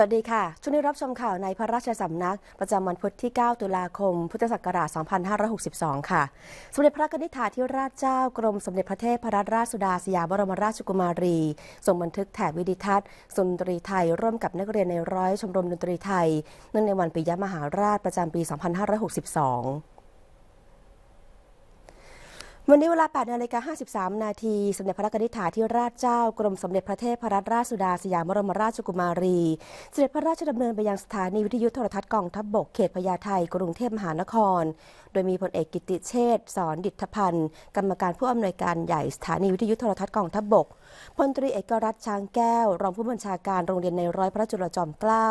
สวัสดีค่ะช่วงนี้รับชมข่าวในพระราชสำนักประจำวันพุธที่ 9 ตุลาคม พุทธศักราช 2562 ค่ะ สมเด็จพระนิธิธาธิราชเจ้า กรมสมเด็จพระเทพรัตนราชสุดาสยามบรมราชกุมารีส่งบันทึกแถบวิดิทัศน์สุนตรีไทยร่วมกับนักเรียนในร้อยชมรมดนตรีไทยเนื่องในวันปิยมหาราชประจำปี 2562วันนี้เวลา 8นาฬิกา53นาทีสมเด็จพระนิธิถาี่ราชเจ้า กรมสมเด็จพระเทพรัตนราชสุดาสยามบรมราชกุมารีสเสด็จพระราชดำเนินไปยังสถานีวิทยุโทรทัศน์กองทัพบบกเขตพญาไทกรุงเทพมหานคร โดยมีพลเอกกิติเชษสอนดิษฐพันธ์ กรรมการผู้อำนวยการใหญ่สถานีวิทยุโทรทัศน์กองทัพบบกพลตรีเอกรัตช้างแก้วรองผู้บัญชาการโรงเรียนในร้อยพระจุลจอมเกล้า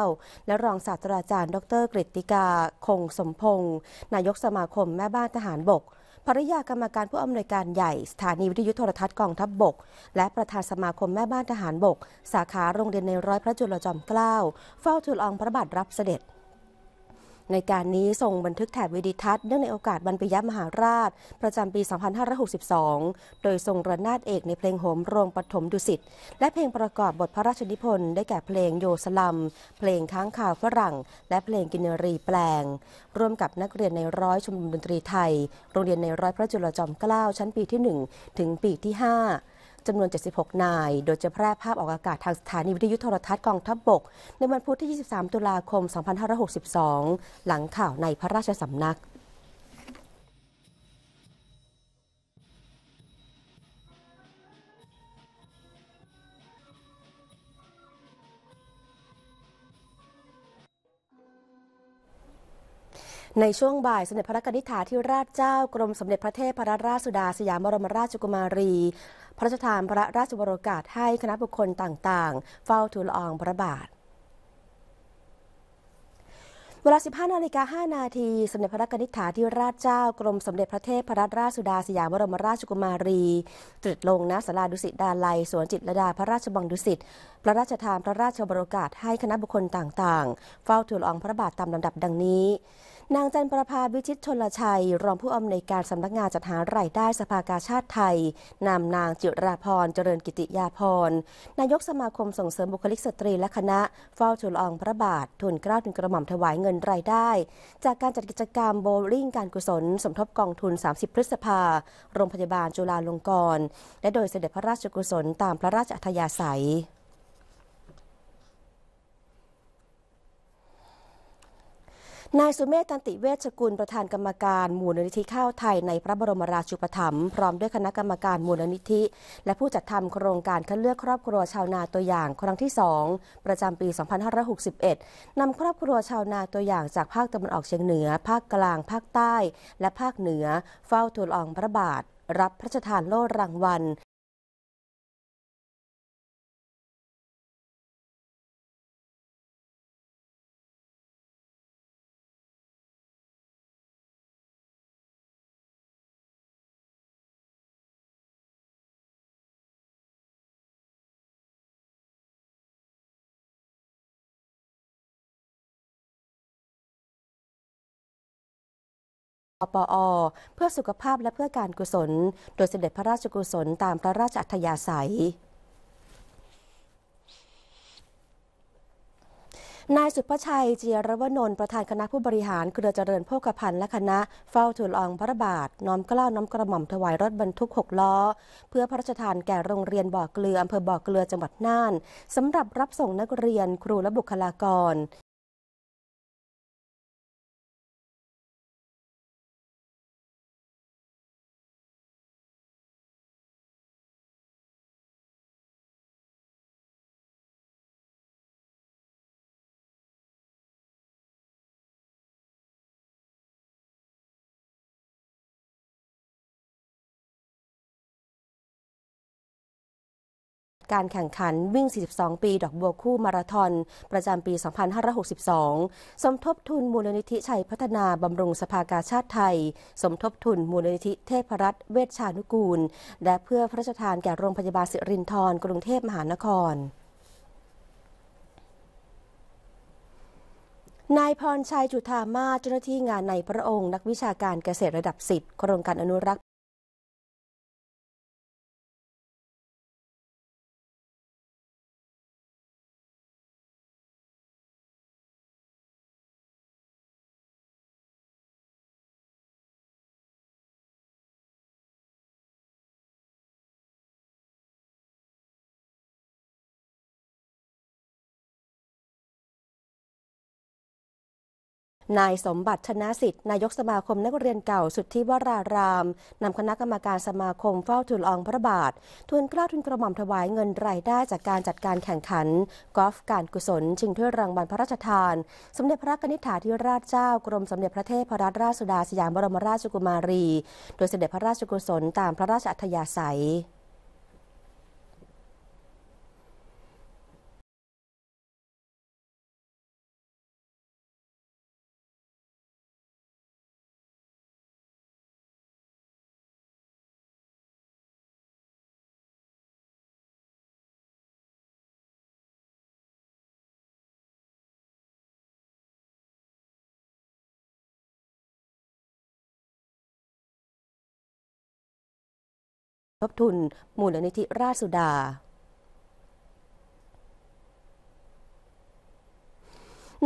และรองศาสตราจารย์ ดรกฤติกาคงสมพงศ์นายกสมาคมแม่บ้านทหารบกภริยากรรมการผู้อำนวยการใหญ่ สถานีวิทยุโทรทัศน์กองทัพบบก และประธานสมาคมแม่บ้านทหารบก สาขาโรงเรียนในร้อยพระจุลจอมเกล้าเฝ้าทูลอองพระบาทรับเสด็จในการนี้ทรงบันทึกแถบวิดิทัศน์เนื่องในโอกาสบรรพยมหาราช ประจำปี 2562 โดยทรงระนาดเอกในเพลงโหม โรงปฐมดุสิต และเพลงประกอบบทพระราชนิพนธ์ได้แก่เพลงโยสลัม เพลงค้างข่าวฝรั่ง และเพลงกินรีแปลง ร่วมกับนักเรียนในร้อยชมรมดนตรีไทย โรงเรียนในร้อยพระจุลจอมเกล้าชั้นปีที่ 1 ถึงปีที่5จำนวน 76 นาย โดยจะแพร่ภาพออกอากาศทางสถานีวิทยุโทรทัศน์กองทัพบบกในวันพุธที่ 23 ตุลาคม 2562 หลังข่าวในพระราชสำนักในช่วงบ่ายสมเด็จพระกนิษฐาธิราชเจ้ากรมสมเด็จพระเทพรราชสุดาสยามบรมราชกุมารี พระราชทานพระราชบรกาศให้คณะบุคคลต่างๆ เฝ้าทูลอองพระบาท เวลา15นาฬิกา5นาทีสมเด็จพระนิษฐาธิราชเจ้ากรมสมเด็จพระเทพรัตนราชสุดาสยามบรมราชกุมารีตรึดลงณศาลาดุสิต ดาลัยสวนจิตรดาพระราชบังดุสิตพระราชทานพระราชบรกาศให้คณะบุคคลต่างๆ เฝ้าทูลอองพระบาทตามลำดับ ดังนี้นางจันประภาวิชิตชนลชัย รองผู้อำนวยการสำนักงานจัดหารายได้สภากาชาติไทยนำนางจิราพรเจริญกิติยาพรนายกสมาคมส่งเสริมบุคลิกสตรีและคณะเฝ้าทูลองพระบาท ทุนกล้าถุนกระหม่อมถวายเงินรายได้ จากการจัดกิจกรรมโบลิ่งการกุศลสมทบกองทุน 30 พฤษภาโรงพยาบาลจุฬาลงกรณ์และโดยเสด็จพระราชกุศลตามพระราชอัธยาศัยนายสุเมธตันติเวชกุลประธานกรรมการมูลนิธิข้าวไทยในพระบรมราชูปถัมภ์พร้อมด้วยคณะกรรมการมูลนิธิ และผู้จัดทำโครงการคัดเลือกครอบครัวชาวนาตัวอย่างครั้งที่ 2 ประจำปี 2561นำครอบครัวชาวนาตัวอย่างจากภาคตะวันออกเฉียงเหนือ ภาคกลางภาคใต้และภาคเหนือ เฝ้าทูลอองพระบาท รับพระราชทานโล่รางวัลปปอเพื่อสุขภาพและเพื่อการกุศล โดยเสด็จพระราชกุศลตามพระราชอัธยาศัย นายสุภชัย เจียรวนนท์ประธานคณะผู้บริหารเครือเจริญโภคภัณฑ์และคณะเฝ้าถูลอองพระบาท น้อมกล้าวน้อมกระหม่อมถวายรถบรรทุก6ล้อเพื่อพระราชทานแก่โรงเรียนบ่อเกลืออำเภอบ่อเกลือจังหวัดน่านสำหรับรับส่งนักเรียนครูและบุคลากรการแข่งขันวิ่ง 42 ปี ดอกบัวคู่มาราธอนประจำปี 2562 สมทบทุนมูลนิธิชัยพัฒนาบำรุงสภากาชาติไทย สมทบทุนมูลนิธิเทพรัตน์เวชชานุกูล และเพื่อพระราชทานแก่โรงพยาบาลสิรินธรกรุงเทพมหานคร นายพรชัยจุธามาเจ้าหน้าที่งานในพระองค์นักวิชาการเกษตรระดับ10โครงการอนุรักษ์นายสมบัติชนะสิทธิ์นายกสมาคมนักเรียนเก่าสุทธิวรารามนำคณะกรรมการสมาคมเฝ้าทูลอองพระบาททุนกล้าทุนกระหม่อมถวายเงินรายได้จากการจัดการแข่งขัน กอล์ฟการกุศลชิงถ้วยรางวัลพระราชทาน สมเด็จพระนิษฐาธิราชเจ้ากรมสมเด็จพระเทพรัตนราชสุดาสยามบรมราชกุมารี โดยเสด็จพระราชกุศลตามพระราชอัธยาศัยทบทุน มูลนิธิราชสุดา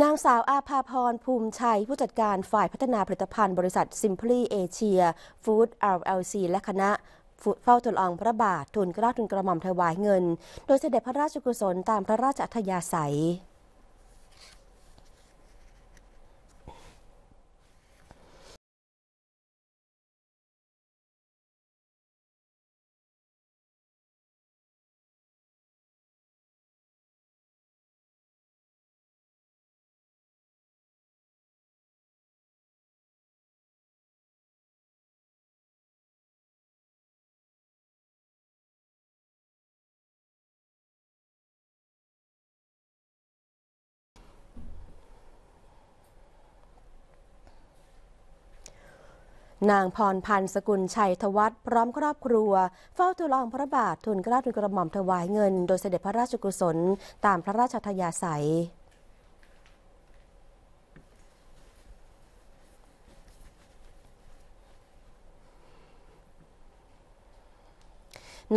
นางสาวอาภาพรภูมิชัย ผู้จัดการฝ่ายพัฒนาผลิตภัณฑ์บริษัทซิมพลีเอเชียฟู้ดเออลซีและคณะเฝ้าทูลองพระบาททูลเกล้าทุนกระหม่อมถวายเงิน โดยเสด็จพระราชกุศล ตามพระราชอัธยาศัยนางพรพันธ์สกุลชัยทวัฒน์พร้อมครอบครัว เฝ้าทูลองพระบาททุนกระดทุนกระหม่อมถวายเงิน โดยเสด็จพระราชกุศลตามพระราชทยาศั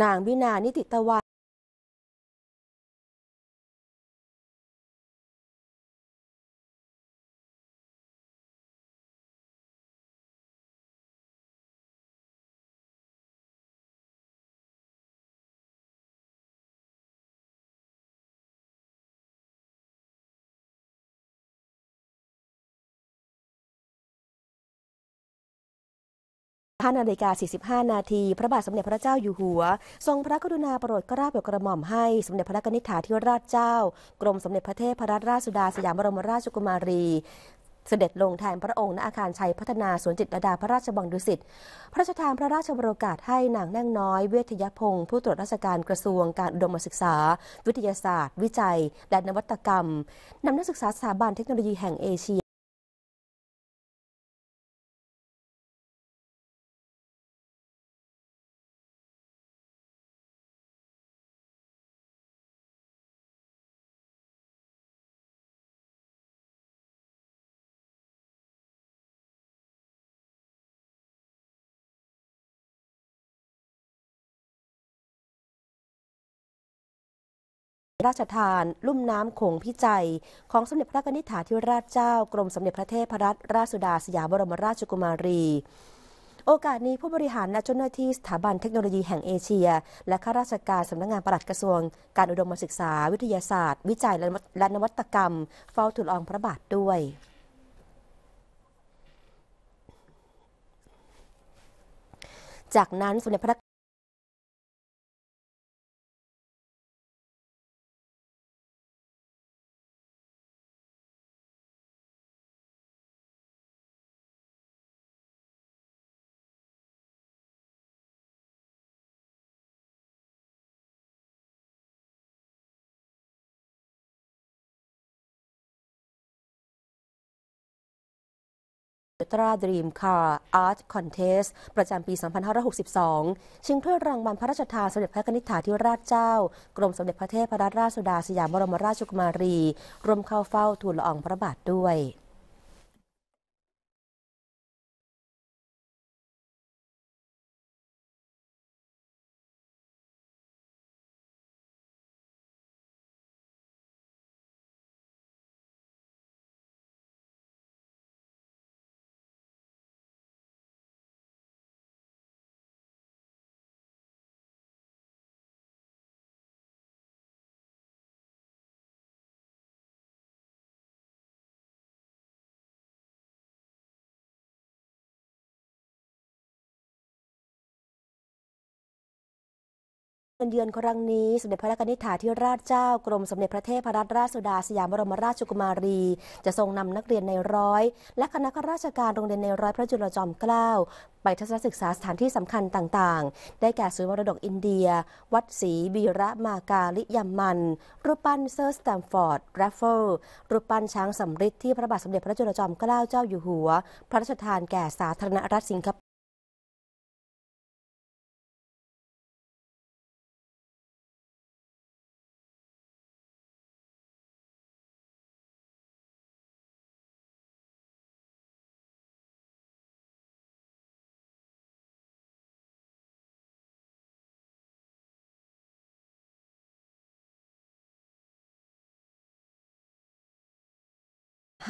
ย นางวินานิติตะวัน5นาฬิกา45นาทีพระบาทสมเด็จพระเจ้าอยู่หัว ทรงพระกรุณาโปรดกลาโปรดกระหม่อมให้สมเด็จพระนิธิาธิราชเจ้ากรมสมเด็จพระเทพรัตนราชสุดาสยามบรมราชกุมารี เสด็จลงแทนพระองค์ณอาคารชัยพัฒนาสวนจิตรดาพระราชบังดุสิตพระราชทานพระราชบรโกาสให้นางแน่งน้อย เวทยพงศ์ผู้ตรวจราชการกระทรวง การอุดมศึกษา วิทยาศาสตร์ วิจัย และนวัตกรรมนำนักศึกษาสถาบันเทคโนโลยีแห่งเอเชียราชทานลุ่มน้ำคงพิจัยของสมเด็จพระนิธิถาธิราชเจ้ากรมสมเด็จพระเทพรัตนราชสุดาสยามบรมราชกุมารี โอกาสนี้ผู้บริหารและเจ้าหน้าที่สถาบันเทคโนโลยีแห่งเอเชีย และข้าราชการสำนักงงานปลัดกระทรวง การอุดมศึกษาวิทยาศาสตร์ วิจัยและนวัตกรรม เฝ้าถูลองพระบาทด้วย จากนั้นสมเด็จพระตราด t r a Dream Car Art Contest ประจำปี 2562 ชิงถ้วยรางวัลพระราชทานสมเด็จพระนิธิาธิราชเจ้า กรมสมเด็จพระเทพรัตนราชสุดาสยามบรมราชกุมารี รวมเข้าเฝ้าทูลละอองพระบาทด้วยเยือนครั้งนี้ สมเด็จพระนิธิถาี่ราชเจ้ากรมสมเด็จพระเทพรัตนราชสุดาสยามบรมราชกุมารี จะทรงนำนักเรียนในร้อย และคณะข้าราชการโรงเรียนในร้อยพระจุลจอมเกล้าไปทัศนศึกษาสถานที่สำคัญต่างๆ ได้แก่ศูนย์มรดกอินเดีย วัดศรีบีระมากาลิยมมันรูปปั้นเซอร์สแตมฟอร์ดแรฟเฟิลรูปปั้นช้างสำริดที่พระบาทสมเด็จพระจุลจอมเกล้าเจ้าอยู่หัว พระราชทานแก่สาธารณรัฐสิงคโปร์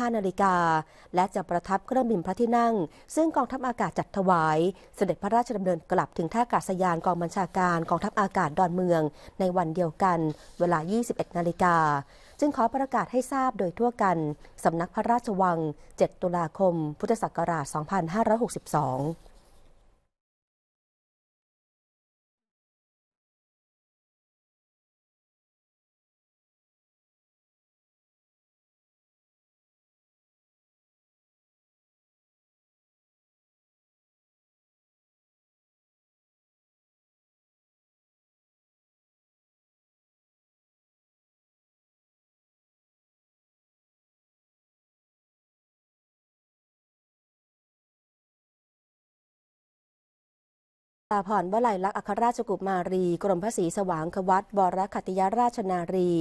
5 นาฬิกา และจะประทับเครื่องบินพระที่นั่ง ซึ่งกองทัพอากาศจัดถวาย เสด็จพระราชดำเนินกลับถึงท่าอากาศยานกองบัญชาการกองทัพอากาศดอนเมืองในวันเดียวกัน เวลา 21 นาฬิกาจึงขอประกาศให้ทราบโดยทั่วกันสำนักพระราชวัง 7 ตุลาคม พุทธศักราช 2562ตาพรวลัยลักษณ์อัครราชกุมารี กรมพระศรีสว่างควัตบรคติยราชนารี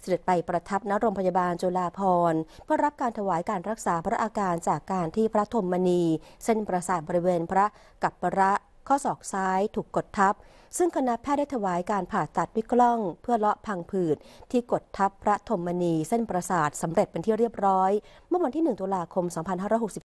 เสด็จไปประทับณโรงพยาบาลจุฬาภรณ์เพื่อ รับการถวายการรักษาพระ อาการจากการที่พระธมมณีเส้นประสาทบริเวณพระกัปประข้อศอกซ้ายถูกกด ทับ ซึ่งคณะแพทย์ได้ถวายการผ่าตัดวิกล้อง เพื่อเลาะพังผืดที่กดทับพระธมมณีเส้นประสาทสำเร็จเป็นที่เรียบร้อย เมื่อวันที่1ตุลาคม 2560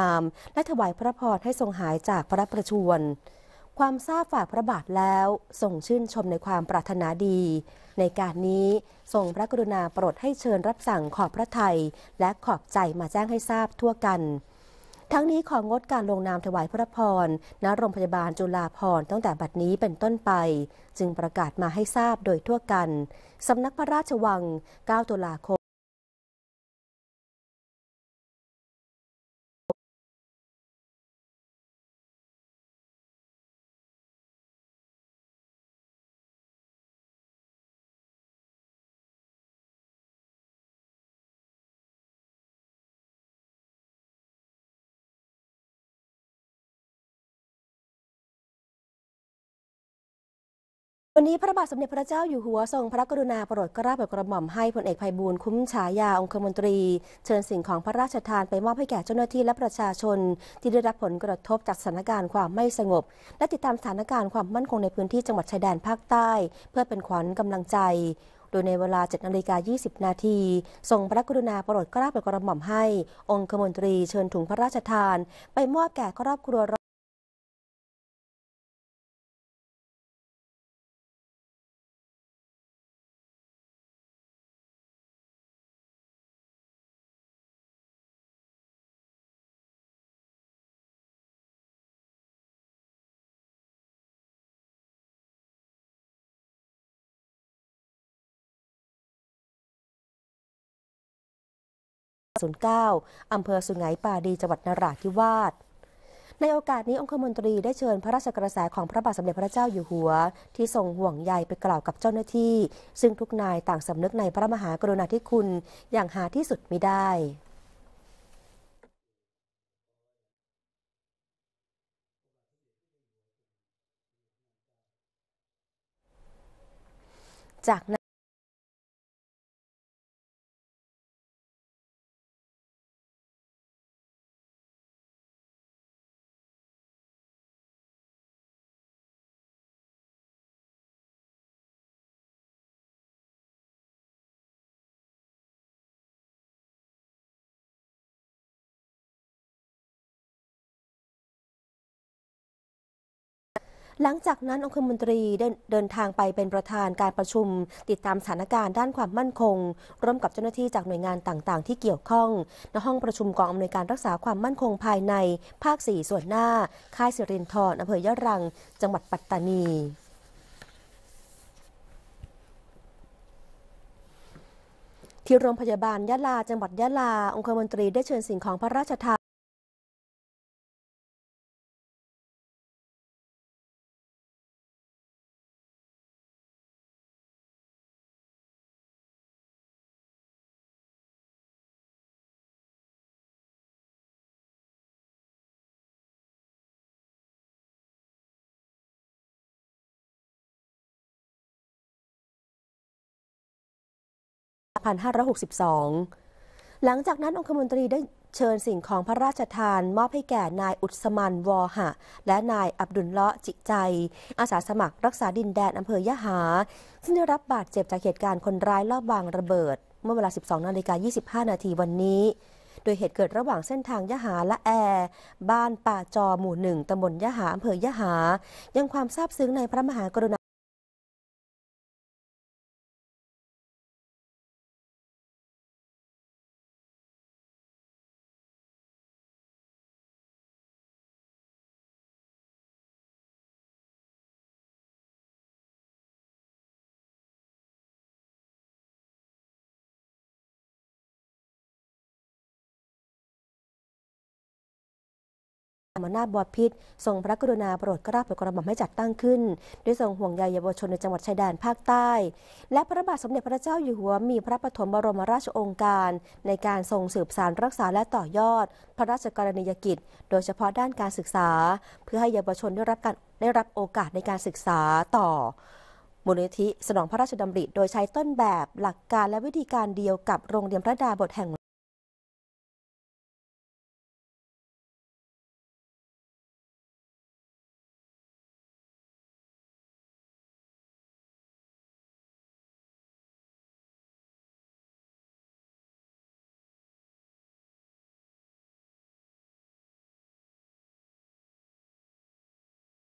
นามและถวายพระพรให้ทรงหายจากพระประชวรความทราบฝากพระบาทแล้วทรงชื่นชมในความปรารถนาดี ในการนี้ทรงพระกรุณาโปรดให้เชิญรับสั่งขอบพระไทยและขอบใจมาแจ้งให้ทราบทั่วกัน ทั้งนี้ของงดการลงนามถวายพระพรณโรงพยาบาลจุฬาพรตั้งแต่บัดนี้เป็นต้นไป จึงประกาศมาให้ทราบโดยทั่วกันสำนักพระราชวัง9ตุลาคมวันนี้พระบาทสมเด็จพระเจ้าอยู่หัวทรงพระกรุณาโปรดเกล้าบปดกระหม่อมให้พลเอกไยบูลคุ้มฉายาองคมนตรี เชิญสิ่งของพระราชทานไปมอบให้แก่เจ้าหน้าที่และประชาชนที่ได้รับผลกระทบจากสถานการณ์ความไม่สงบ และติดตามสถานการณ์ความมั่นคงในพื้นที่จังหวัดชายแดนภาคใต้ เพื่อเป็นขวัญกำลังใจ โดยในเวลา7นาฬิกา20นาทีทรงพระกรุณาโปรดเกล้าบปดกระหม่อมให้องคมนตรีเชิญถุงพระราชทาน ไปมอบแก่ครอบครัว0 9อำเภอสุไงป่าดีจังหวัดนราธิวาส ในโอกาสนี้องคมนตรีได้เชิญพระราชกระแสของพระบาทสมเด็จพระเจ้าอยู่หัว ที่ทรงห่วงใยไปกล่าวกับเจ้าหน้าที่ ซึ่งทุกนายต่างสำนึกในพระมหากรุณาธิคุณอย่างหาที่สุดมิได้ จากนั้นหลังจากนั้นองคมนตรีดเดินทางไปเป็นประธานการประชุมติดตามสถานการณ์ ด้านความมั่นคง ร่วมกับเจ้าหน้าที่จากหน่วยงานต่างๆที่เกี่ยวข้องณห้องประชุมกองอำนวยการรักษาความมั่นคงภายในภาค4ส่วนหน้า ค่ายสิรินทรอำเภอยะรัง จังหวัดปัตตานี ที่โรงพยาบาลยะลาจังหวัดยะลา องคมนตรีได้เชิญสิ่งของพระราชทาน2562 หลังจากนั้นองคมนตรีได้เชิญสิ่งของพระราชทานมอบให้แก่นายอุตสมันวอหะ และนายอับดุลเลาะจิใจ อาสาสมัครรักษาดินแดนอำเภอยะหา ซึ่งได้รับบาดเจ็บจากเหตุการณ์คนร้ายลอบวางระเบิด เมื่อเวลา 12 นาฬิกา25 นาทีวันนี้ โดยเหตุเกิดระหว่างเส้นทางยะหาและแอร์บ้านป่าจอหมู่หนึ่งตำบลยะหาอำเภอยะหา ยังความซาบซึ้งในพระมหากรุณามนาบวพิษทรงพระกรุณาโปรดกราบโปรดกระหม่อมให้จัดตั้งขึ้นด้วยทรงห่วงใยเยาวชนในจังหวัดชายแดนภาคใต้ และพระบาทสมเด็จพระเจ้าอยู่หัวมี พระปฐมบรมราชองค์การ ในการทรงสืบสารรักษาและต่อยอด พระราชกรณียกิจ โดยเฉพาะด้านการศึกษา เพื่อให้เยาวชนได้รับการได้รับโอกาสในการศึกษาต่อมูลนิธิสนองพระราชดำริ โดยใช้ต้นแบบหลักการ และวิธีการเดียวกับโรงเรียนพระดาบทแห่ง